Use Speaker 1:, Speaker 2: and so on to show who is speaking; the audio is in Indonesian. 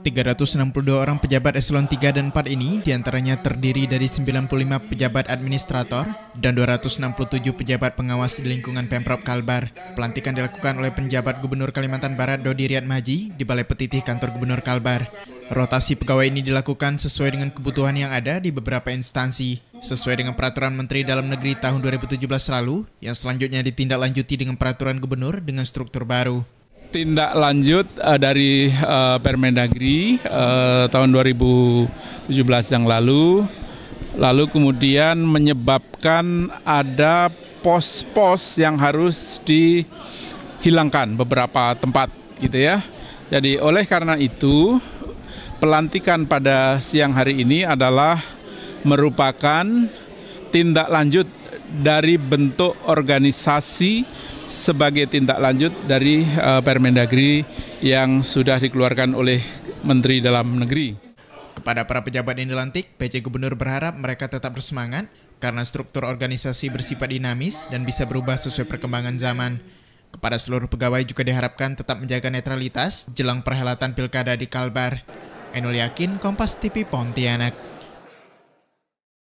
Speaker 1: 362 orang pejabat eselon 3 dan 4 ini diantaranya terdiri dari 95 pejabat administrator dan 267 pejabat pengawas di lingkungan Pemprov Kalbar. Pelantikan dilakukan oleh penjabat Gubernur Kalimantan Barat Dodi Riyad Maji di Balai Petitih Kantor Gubernur Kalbar. Rotasi pegawai ini dilakukan sesuai dengan kebutuhan yang ada di beberapa instansi, sesuai dengan peraturan Menteri Dalam Negeri tahun 2017 lalu yang selanjutnya ditindaklanjuti dengan peraturan gubernur dengan struktur baru
Speaker 2: tindak lanjut uh, dari uh, eh, Permendagri uh, eh, tahun 2017 yang lalu lalu kemudian menyebabkan ada pos-pos yang harus dihilangkan beberapa tempat gitu ya. Jadi oleh karena itu pelantikan pada siang hari ini adalah merupakan tindak lanjut dari bentuk organisasi sebagai tindak lanjut dari uh, Permendagri yang sudah dikeluarkan
Speaker 1: oleh Menteri Dalam Negeri. Kepada para pejabat yang dilantik, PJ Gubernur berharap mereka tetap bersemangat karena struktur organisasi bersifat dinamis dan bisa berubah sesuai perkembangan zaman. Kepada seluruh pegawai juga diharapkan tetap menjaga netralitas jelang perhelatan pilkada di Kalbar. Enul Yakin, Kompas TV Pontianak.